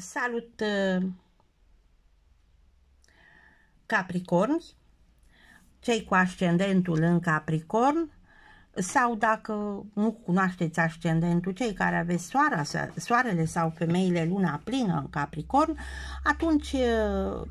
Salut uh, Capricorn, cei cu ascendentul în Capricorn sau dacă nu cunoașteți ascendentul, cei care aveți soara, soarele sau femeile luna plină în Capricorn, atunci uh,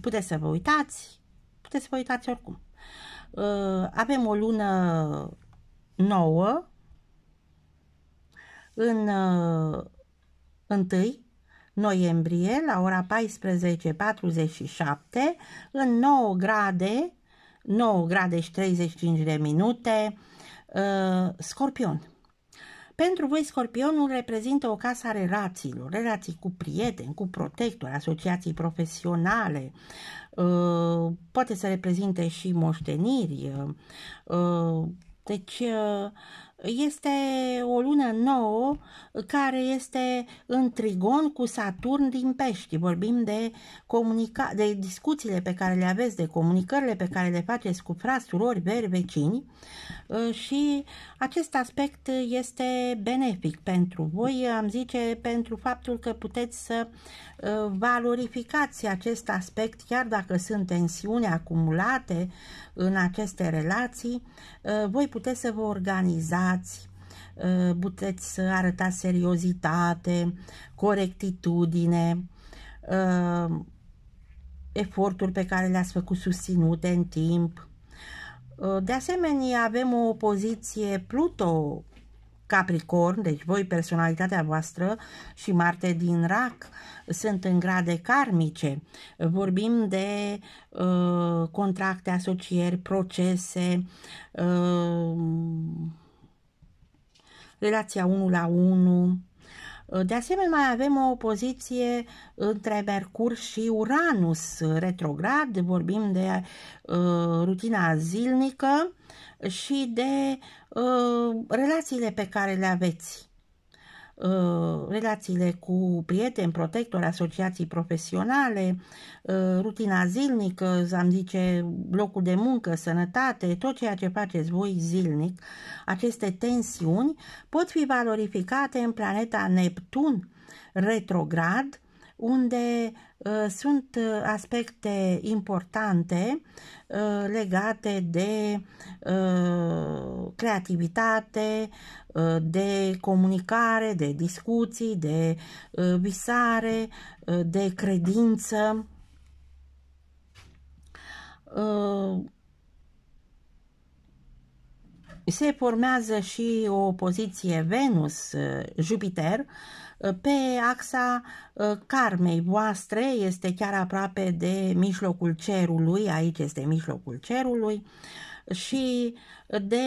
puteți să vă uitați, puteți să vă uitați oricum. Uh, avem o lună nouă în întâi, noiembrie la ora 14.47 în 9 grade 9 grade și 35 de minute uh, Scorpion pentru voi, scorpionul reprezintă o casă a relațiilor, relații cu prieteni, cu protectori, asociații profesionale, uh, poate să reprezinte și moșteniri. Uh, uh, deci, este o lună nouă care este în trigon cu Saturn din pești. Vorbim de, comunica- de discuțiile pe care le aveți, de comunicările pe care le faceți cu frați, surori, veri, vecini uh, și acest aspect este benefic pentru voi, am zice, pentru faptul că puteți să uh, valorificați acest aspect, chiar dacă sunt tensiuni acumulate în aceste relații, uh, voi puteți să vă organizați însemnați, puteți uh, să arătați seriozitate, corectitudine, uh, eforturi pe care le-ați făcut susținute în timp. Uh, de asemenea, avem o poziție Pluto Capricorn, deci voi, personalitatea voastră și Marte din Rac sunt în grade karmice. Vorbim de uh, contracte, asocieri, procese, uh, relația 1 la 1. Uh, de asemenea, mai avem o opoziție între Mercur și Uranus retrograd, vorbim de uh, rutina zilnică și de uh, relațiile pe care le aveți Uh, relațiile cu prieteni, protectori, asociații profesionale, uh, rutina zilnică, am zice locul de muncă, sănătate, tot ceea ce faceți voi zilnic, aceste tensiuni pot fi valorificate în planeta Neptun retrograd, unde Uh, sunt uh, aspecte importante uh, legate de creativitate, de comunicare, de discuții, de visare, de credință. Se formează și o poziție Venus-Jupiter, Ă, pe axa karmei ă, voastre este chiar aproape de mijlocul cerului, aici este mijlocul cerului, și de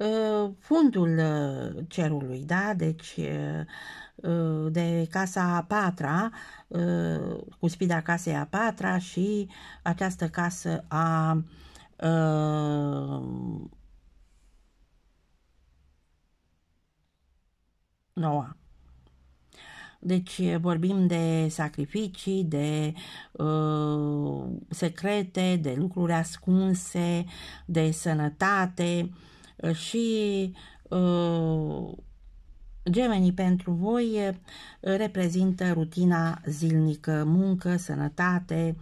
ă, fundul cerului, da? Deci de casa a patra, cu spida casei a patra și această casă a noua. Deci vorbim de sacrificii, de uh, secrete, de lucruri ascunse, de sănătate ă, și uh, Gemenii pentru voi reprezintă rutina zilnică, muncă, sănătate,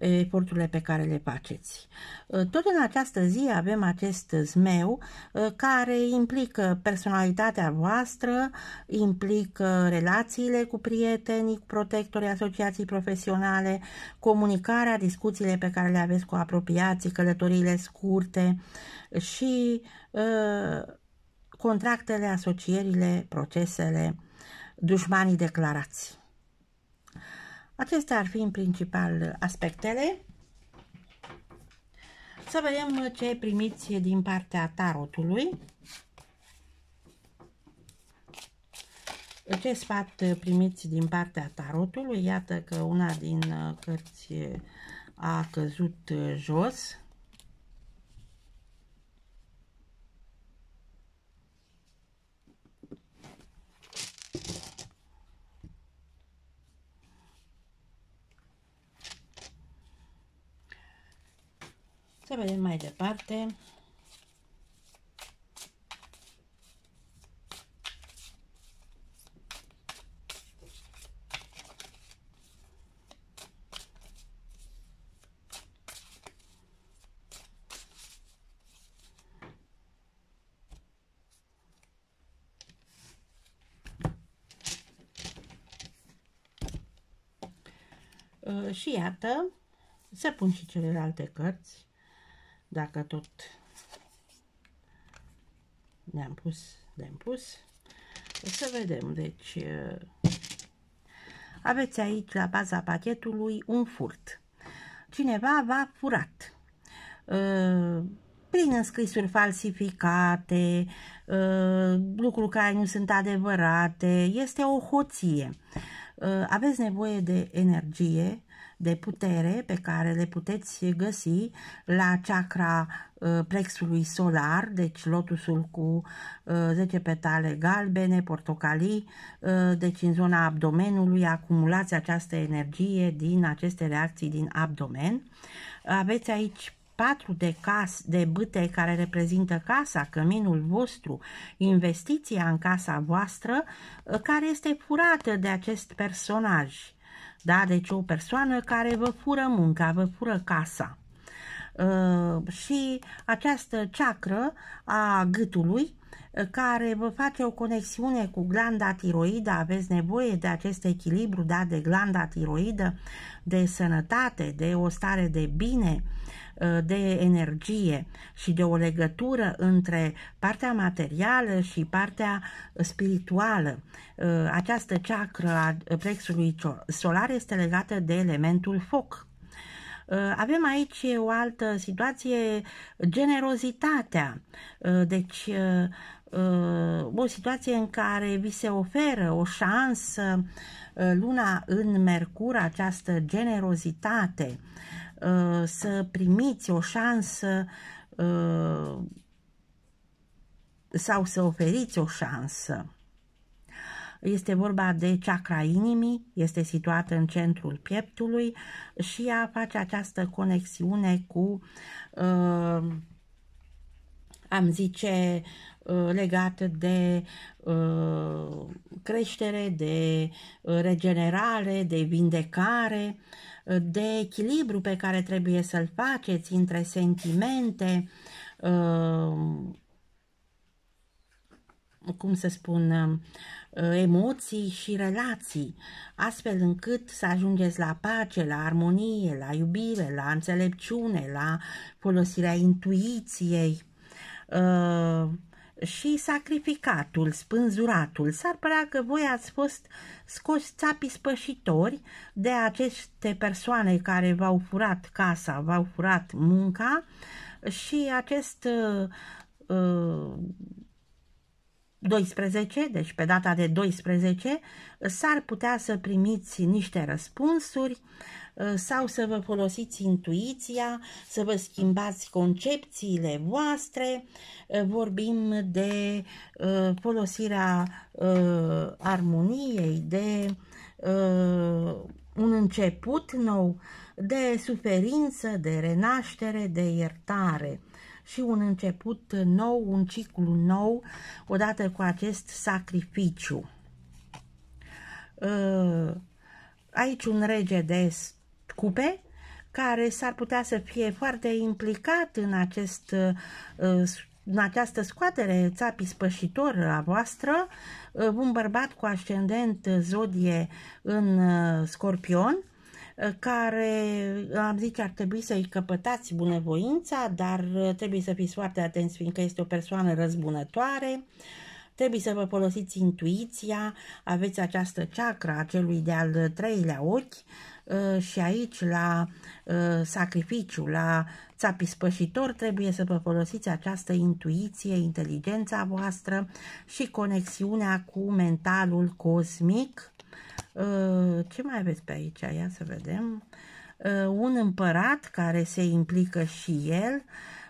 eforturile pe care le faceți. Tot în această zi avem acest zmeu care implică personalitatea voastră, implică relațiile cu prietenii, cu protectorii asociații profesionale, comunicarea, discuțiile pe care le aveți cu apropiații, călătoriile scurte și uh, contractele, asocierile, procesele, dușmanii declarați. Acestea ar fi în principal aspectele. Să vedem ce primiți din partea tarotului. Ce sfat primiți din partea tarotului? Iată că una din cărți a căzut jos. Să vedem mai departe. Uh, și iată, să pun și celelalte cărți. Dacă tot ne-am pus, le-am pus. O să vedem, deci uh, aveți aici la baza pachetului un furt. Cineva v-a furat uh, prin înscrisuri falsificate, Ă, lucruri care nu sunt adevărate, este o hoție. Ă, aveți nevoie de energie, de putere pe care le puteți găsi la chakra ă, plexului solar, deci lotusul cu 10 petale galbene, portocalii, deci în zona abdomenului acumulați această energie din aceste reacții din abdomen. Aveți aici patru de, cas, de bâte care reprezintă casa, căminul vostru, investiția în casa voastră, ă, care este furată de acest personaj. Da, deci o persoană care vă fură munca, vă fură casa. Ă, și această ceacră a gâtului ă, care vă face o conexiune cu glanda tiroidă, aveți nevoie de acest echilibru da, de glanda tiroidă, de sănătate, de o stare de bine, Uh, de energie și de o legătură între partea materială și partea spirituală. Uh, această ceacră a plexului solar este legată de elementul foc. Uh, avem aici o altă situație, generozitatea. Deci, o situație în care vi se oferă o șansă, luna în Mercur, această generozitate Uh, să primiți o șansă uh, sau să oferiți o șansă. Este vorba de chakra inimii, este situată în centrul pieptului și ea face această conexiune cu, uh, am zice, legată de creștere, de regenerare, de vindecare, de echilibru pe care trebuie să-l faceți între sentimente, uh, cum să spun, uh, emoții și relații, astfel încât să ajungeți la pace, la armonie, la iubire, la înțelepciune, la folosirea intuiției. Uh, și sacrificatul, spânzuratul. S-ar părea că voi ați fost scos țapii spășitori de aceste persoane care v-au furat casa, v-au furat munca și acest uh, uh, 12, deci pe data de 12, s-ar putea să primiți niște răspunsuri uh, sau să vă folosiți intuiția, să vă schimbați concepțiile voastre. Uh, vorbim de uh, folosirea armoniei, de un început nou, de suferință, de renaștere, de iertare și un început nou, un ciclu nou, odată cu acest sacrificiu. Uh, aici un rege de cupe care s-ar putea să fie foarte implicat în, acest, uh, în această scoatere țapii spășitor a voastră, uh, un bărbat cu ascendent zodie în scorpion, care am zis ar trebui să-i căpătați bunăvoința, dar uh, trebuie să fiți foarte atenți fiindcă este o persoană răzbunătoare, trebuie să vă folosiți intuiția, aveți această chakra a celui de-al treilea ochi uh, și aici la uh, sacrificiu, la țapi spășitor, trebuie să vă folosiți această intuiție, inteligența voastră și conexiunea cu mentalul cosmic Ă, ce mai aveți pe aici? Ia să vedem. Ă, un împărat care se implică și el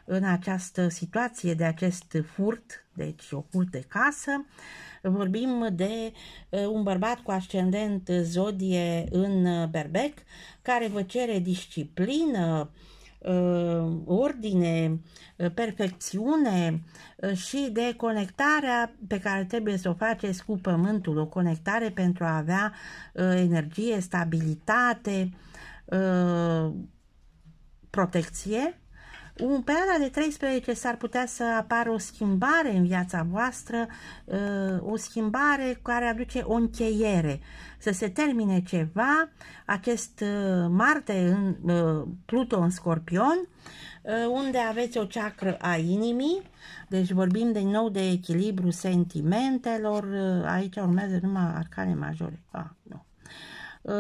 în această situație de acest furt, deci o furt de casă. Vorbim de ă, un bărbat cu ascendent zodie în berbec care vă cere disciplină, Uh, ordine, uh, perfecțiune uh, și de conectarea pe care trebuie să o faceți cu pământul, o conectare pentru a avea energie, stabilitate, protecție în perioada de 13 s-ar putea să apară o schimbare în viața voastră, uh, o schimbare care aduce o încheiere, să se termine ceva, acest uh, Marte în uh, Pluto în Scorpion, unde aveți o ceacră a inimii, deci vorbim din nou de echilibru sentimentelor, aici urmează numai arcane majore. Ah, nu.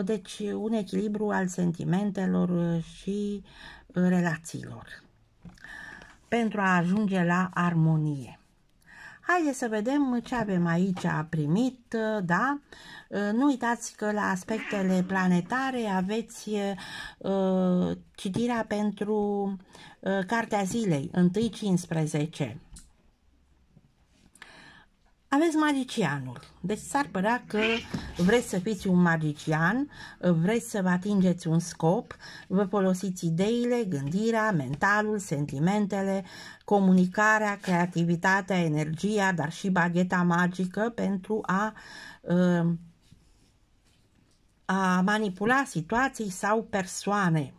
Deci un echilibru al sentimentelor și relațiilor pentru a ajunge la armonie. Haideți să vedem ce avem aici primit, da? Nu uitați că la aspectele planetare aveți uh, citirea pentru uh, Cartea Zilei, 1.15 aveți magicianul. Deci s-ar părea că vreți să fiți un magician, vreți să vă atingeți un scop, vă folosiți ideile, gândirea, mentalul, sentimentele, comunicarea, creativitatea, energia, dar și bagheta magică pentru a, uh, a manipula situații sau persoane.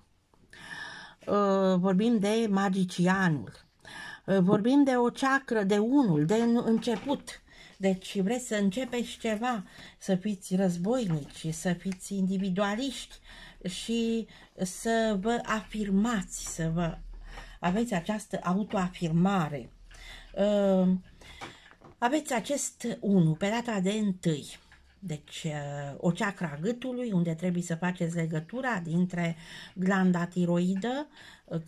Uh, vorbim de magicianul. Uh, vorbim de o ceacră, de unul, de început deci vreți să începeți ceva, să fiți războinici, să fiți individualiști și să vă afirmați, să vă aveți această autoafirmare. Ă, aveți acest 1 pe data de 1. Deci ă, o ceacra gâtului unde trebuie să faceți legătura dintre glanda tiroidă,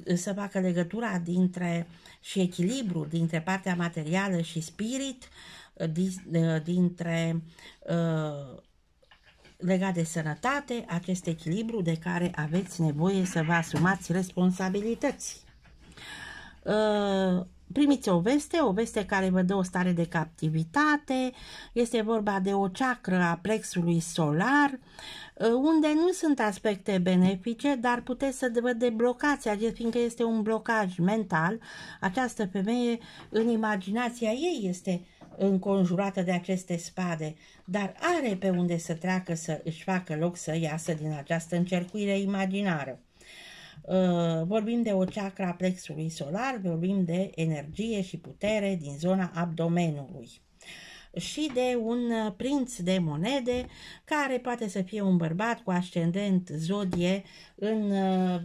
ă, să facă legătura dintre și echilibru dintre partea materială și spirit, Uh, uh, dintre uh, legat de sănătate, acest echilibru de care aveți nevoie să vă asumați responsabilități. Primiți o veste, o veste care vă dă o stare de captivitate, este vorba de o ceacră a plexului solar, unde nu sunt aspecte benefice, dar puteți să vă deblocați, fiindcă este un blocaj mental, această femeie în imaginația ei este înconjurată de aceste spade, dar are pe unde să treacă să își facă loc să iasă din această încercuire imaginară. Uh, vorbim de o chakra plexului solar, vorbim de energie și putere din zona abdomenului și de un prinț de monede care poate să fie un bărbat cu ascendent zodie în uh,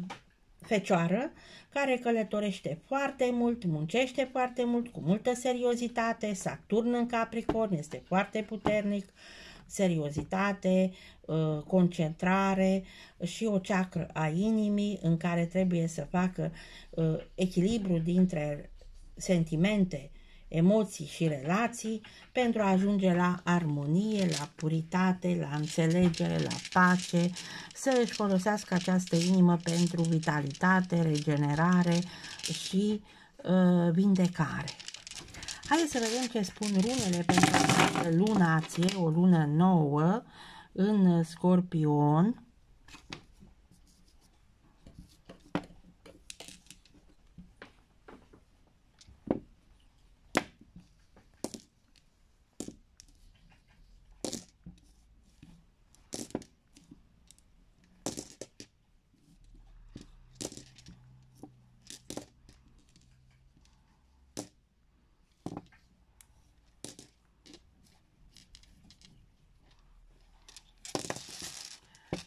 fecioară care călătorește foarte mult, muncește foarte mult, cu multă seriozitate, Saturn în Capricorn este foarte puternic, seriozitate, uh, concentrare și o ceacră a inimii în care trebuie să facă uh, echilibru dintre sentimente emoții și relații pentru a ajunge la armonie, la puritate, la înțelegere, la pace, să își folosească această inimă pentru vitalitate, regenerare și uh, vindecare. Haideți să vedem ce spun runele pentru această luna ație, o lună nouă în Scorpion,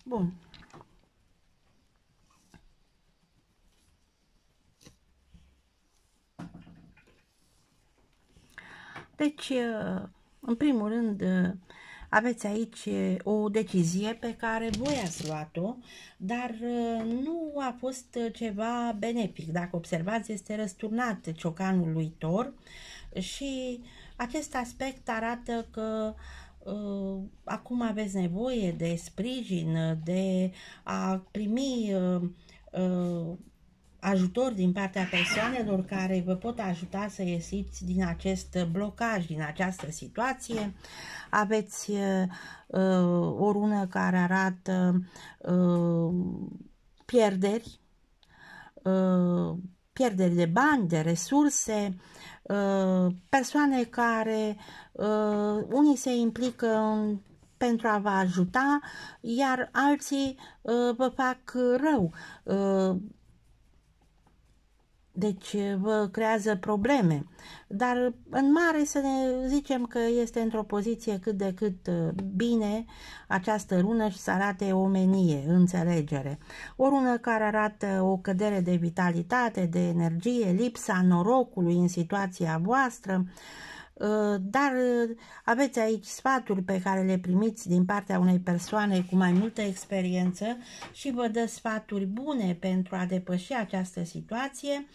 Bun. Deci, uh, în primul rând, uh, aveți aici uh, o decizie pe care voi ați luat-o, dar nu a fost ceva benefic. Dacă observați, este răsturnat ciocanul lui Tor și acest aspect arată că uh, Uh, acum aveți nevoie de sprijin, de a primi uh, uh, ajutor din partea persoanelor care vă pot ajuta să ieșiți din acest blocaj, din această situație. Aveți uh, o rună care arată uh, pierderi, uh, pierderi de bani, de resurse, uh, persoane care uh, unii se implică în pentru a vă ajuta, iar alții uh, vă fac rău. Uh, deci eh, vă creează probleme. Dar în mare să ne zicem că este într-o poziție cât de cât eh, bine această rună și să arate omenie, înțelegere. O rună care arată o cădere de vitalitate, de energie, lipsa norocului în situația voastră, uh, Uh, dar uh, aveți aici sfaturi pe care le primiți din partea unei persoane cu mai multă experiență și vă dă sfaturi bune pentru a depăși această situație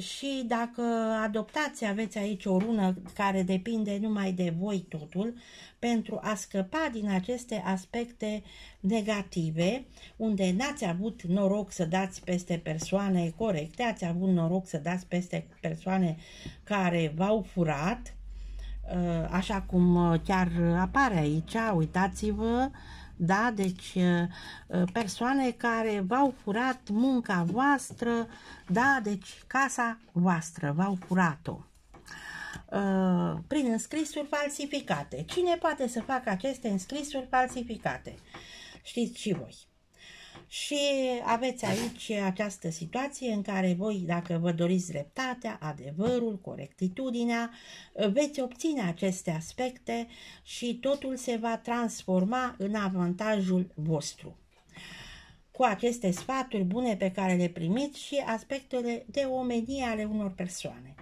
și dacă adoptați, aveți aici o rună care depinde numai de voi totul pentru a scăpa din aceste aspecte negative unde n-ați avut noroc să dați peste persoane corecte, ați avut noroc să dați peste persoane care v-au furat Eh, așa cum eh, chiar apare aici, uitați-vă, da, deci eh, persoane care v-au furat munca voastră, da, deci casa voastră, v-au furat-o prin înscrisuri falsificate. Cine poate să facă aceste înscrisuri falsificate? Știți și voi. Și aveți aici această situație în care voi, dacă vă doriți dreptatea, adevărul, corectitudinea, veți obține aceste aspecte și totul se va transforma în avantajul vostru cu aceste sfaturi bune pe care le primiți și aspectele de omenie ale unor persoane.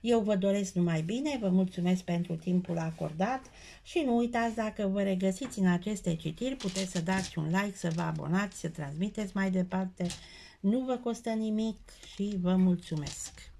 Eu vă doresc numai bine, vă mulțumesc pentru timpul acordat și nu uitați dacă vă regăsiți în aceste citiri, puteți să dați un like, să vă abonați, să transmiteți mai departe. Nu vă costă nimic și vă mulțumesc!